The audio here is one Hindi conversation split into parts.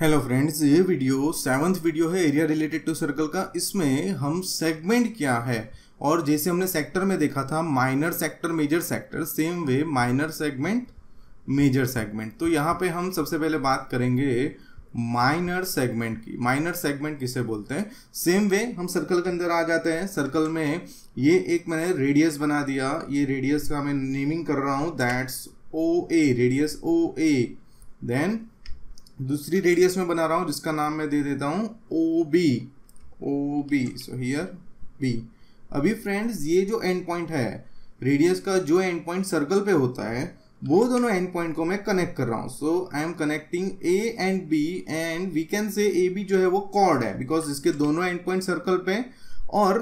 हेलो फ्रेंड्स ये वीडियो सेवन्थ वीडियो है एरिया रिलेटेड टू सर्कल का इसमें हम सेगमेंट क्या है और जैसे हमने सेक्टर में देखा था minor sector major sector same way minor segment major segment तो यहाँ पे हम सबसे पहले बात करेंगे माइनर सेगमेंट की माइनर सेगमेंट किसे बोलते हैं सेम वे हम सर्कल के अंदर आ जाते हैं सर्कल में ये एक मैंने रेडियस बना दिया ये रेडियस का मैं नेमिंग कर रहा हूँ that's O A radius O A then दूसरी रेडियस में बना रहा हूँ जिसका नाम मैं दे देता हूँ O B O B so here B अभी फ्रेंड्स ये जो एंड पॉइंट है रेडियस का जो एंड पॉइंट सर्कल पे होता है वो दोनों एंड पॉइंट को मैं कनेक्ट कर रहा हूँ so I am connecting A and B and we can say A B जो है वो कॉर्ड है बिकॉज इसके दोनों एंड पॉइंट सर्कल पे और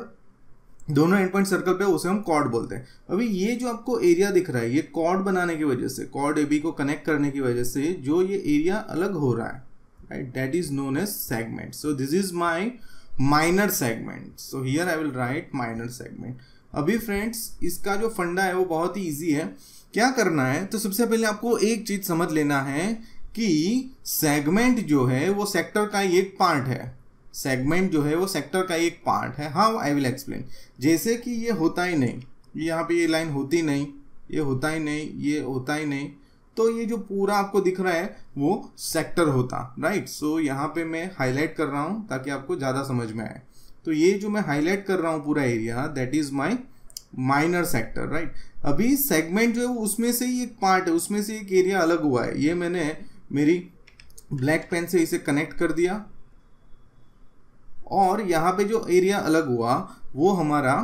दोनों एंड पॉइंट सर्कल पे उसे हम कॉर्ड बोलते हैं अभी ये जो आपको एरिया दिख रहा है ये कॉर्ड बनाने की वजह से कॉर्ड ए बी को कनेक्ट करने की वजह से जो ये एरिया अलग हो रहा है right that is known as segment so this is my minor segment so here I will write minor segment अभी फ्रेंड्स इसका जो फंडा है वो बहुत ही ईजी है क्या करना है तो सबसे पहले आपको एक चीज समझ लेना है कि सेगमेंट जो है वो सेक्टर का ही एक पार्ट है सेगमेंट जो है वो सेक्टर का एक पार्ट है हाँ आई विल एक्सप्लेन जैसे कि ये होता ही नहीं यहाँ पे ये लाइन होती नहीं ये होता ही नहीं ये होता ही नहीं तो ये जो पूरा आपको दिख रहा है वो सेक्टर होता राइट सो so, यहाँ पे मैं हाईलाइट कर रहा हूँ ताकि आपको ज़्यादा समझ में आए तो ये जो मैं हाईलाइट कर रहा हूँ पूरा area that is my minor sector right अभी सेगमेंट जो है वो उसमें से ही एक पार्ट है उसमें से एक एरिया अलग हुआ है ये मैंने मेरी ब्लैक पेन से इसे कनेक्ट कर दिया और यहाँ पे जो एरिया अलग हुआ वो हमारा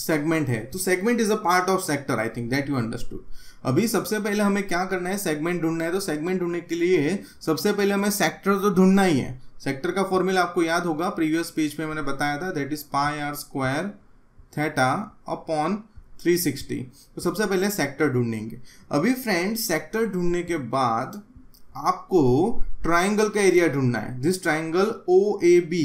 सेगमेंट है तो segment is a part of sector I think that you understood अभी सबसे पहले हमें क्या करना है सेगमेंट ढूंढना है तो सेगमेंट ढूंढने के लिए सबसे पहले हमें सेक्टर तो ढूंढना ही है सेक्टर का फॉर्मूला आपको याद होगा प्रीवियस पेज में मैंने बताया था that is pi r square theta upon 360 तो सबसे पहले सेक्टर ढूंढेंगे अभी फ्रेंड सेक्टर ढूंढने के बाद आपको ट्राइंगल का एरिया ढूंढना है this triangle O A B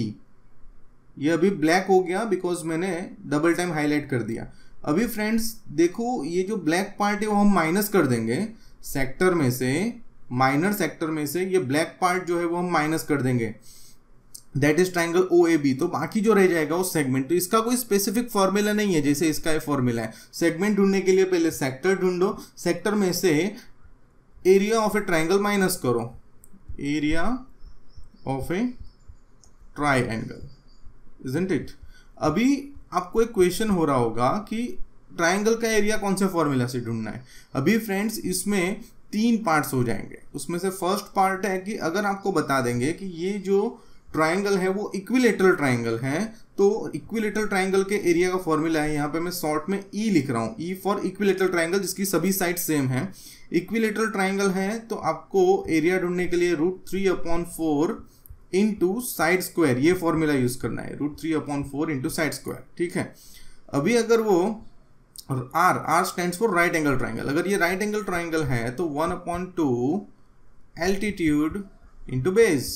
ये अभी ब्लैक हो गया बिकॉज मैंने डबल टाइम हाईलाइट कर दिया अभी फ्रेंड्स देखो ये जो ब्लैक पार्ट है वो हम माइनस कर देंगे सेक्टर में से माइनर सेक्टर में से ये ब्लैक पार्ट जो है वो हम माइनस कर देंगे that is triangle O A B तो बाकी जो रह जाएगा उस सेगमेंट तो इसका कोई स्पेसिफिक फॉर्मूला नहीं है जैसे इसका ये फॉर्मूला है सेगमेंट ढूंढने के लिए पहले सेक्टर ढूंढो सेक्टर में से area of a triangle minus करो area of a triangle isn't it अभी आपको एक क्वेश्चन हो रहा होगा कि ट्राइंगल का एरिया कौन से फॉर्मूला से ढूंढना है अभी फ्रेंड्स इसमें तीन पार्ट्स हो जाएंगे उसमें से फर्स्ट पार्ट है कि अगर आपको बता देंगे कि ये जो ट्राइंगल है वो इक्विलेटरल ट्राइंगल है तो इक्विलेटरल ट्राइंगल के एरिया का फॉर्मूला है यहाँ पे मैं शॉर्ट में ई e लिख रहा हूँ ई फॉर इक्विलेटरल ट्राइंगल जिसकी सभी साइड सेम है इक्विलेटरल ट्राइंगल है तो आपको एरिया ढूंढने के लिए root three upon four into side square ये फॉर्मूला यूज करना है root three upon four into side square ठीक है अभी अगर वो R R stand for right angle triangle अगर ये राइट एंगल ट्राइंगल है तो one upon two altitude into base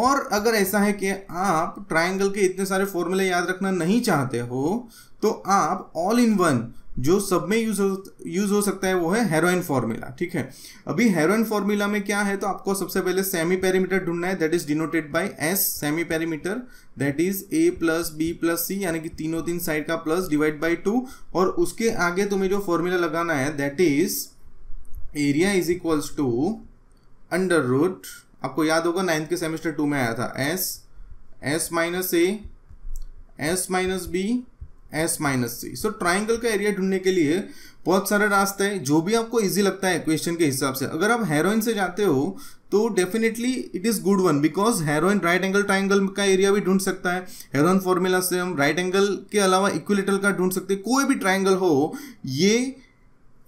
और अगर ऐसा है कि आप ट्राइंगल के इतने सारे फॉर्मूले याद रखना नहीं चाहते हो तो आप ऑल इन वन जो सब में यूज यूज हो सकता है वो है हेरोइन फॉर्मूला ठीक है अभी हेरोइन फॉर्मूला में क्या है तो आपको सबसे पहले सेमी पैरीमीटर ढूंढना है that is denoted by S semi perimeter that is A plus B plus C यानी कि तीनों तीन साइड का प्लस डिवाइड बाई टू और उसके आगे तुम्हें जो फॉर्मूला लगाना है that is area is equals to under root आपको याद होगा नाइन्थ के सेमेस्टर टू में आया था S S minus A S minus B S minus C so triangle का एरिया ढूंढने के लिए बहुत सारा रास्ता है जो भी आपको इजी लगता है क्वेश्चन के हिसाब से अगर आप हेरोइन से जाते हो तो definitely it is good one because Heron right angle triangle का एरिया भी ढूंढ सकता है हेरोइन फॉर्मूला से हम राइट एंगल के अलावा इक्विलेटरल का ढूंढ सकते हैं कोई भी ट्राइंगल हो ये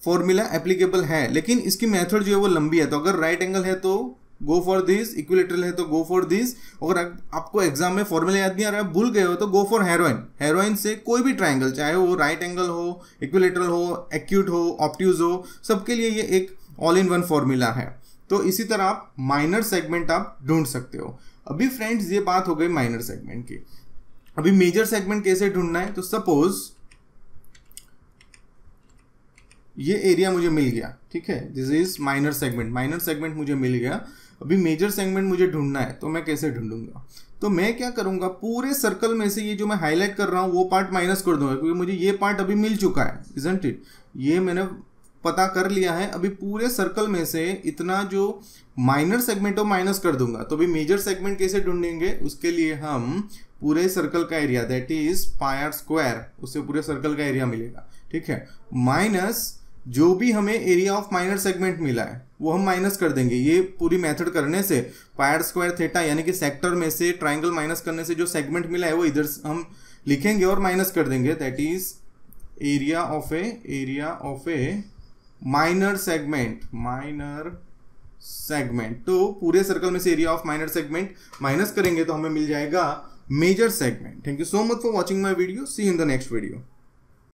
फॉर्मूला एप्लीकेबल है लेकिन इसकी मेथड जो है वो लंबी है तो अगर राइट एंगल है तो गो फॉर दिस इक्विलेटरल है तो गो फॉर दिस और आपको एग्जाम में फॉर्मूला याद नहीं आ रहा है भूल गए हो तो गो फॉर हेरोइन हेरोइन से कोई भी ट्राइंगल चाहे वो राइट एंगल हो इक्विलेटरल हो एक्यूट हो ऑप्टूज हो सबके लिए ये एक ऑल इन वन फॉर्मूला है तो इसी तरह आप माइनर सेगमेंट आप ढूंढ सकते हो अभी फ्रेंड्स ये बात हो गई माइनर सेगमेंट की अभी मेजर सेगमेंट कैसे ढूंढना है तो सपोज ये एरिया मुझे मिल गया ठीक है this is minor segment minor segment मुझे मिल गया अभी मेजर सेगमेंट मुझे ढूंढना है तो मैं कैसे ढूंढूंगा तो मैं क्या करूंगा पूरे सर्कल में से ये जो मैं हाईलाइट कर रहा हूँ वो पार्ट माइनस कर दूंगा क्योंकि मुझे ये पार्ट अभी मिल चुका है इजेंट इट ये मैंने पता कर लिया है अभी पूरे सर्कल में से इतना जो माइनर सेगमेंट हो माइनस कर दूंगा तो अभी मेजर सेगमेंट कैसे ढूंढेंगे उसके लिए हम पूरे सर्कल का area that is pi r square उससे पूरे सर्कल का एरिया मिलेगा ठीक है माइनस जो भी हमें एरिया ऑफ माइनर सेगमेंट मिला है वो हम माइनस कर देंगे ये पूरी मेथड करने से पायर स्क्वायर थेटा यानी कि सेक्टर में से ट्राइंगल माइनस करने से जो सेगमेंट मिला है वो इधर हम लिखेंगे और माइनस कर देंगे that is area of A area of A minor segment minor segment तो पूरे सर्कल में से area of minor segment minus करेंगे तो हमें मिल जाएगा major segment thank you so much for watching my video see in the next video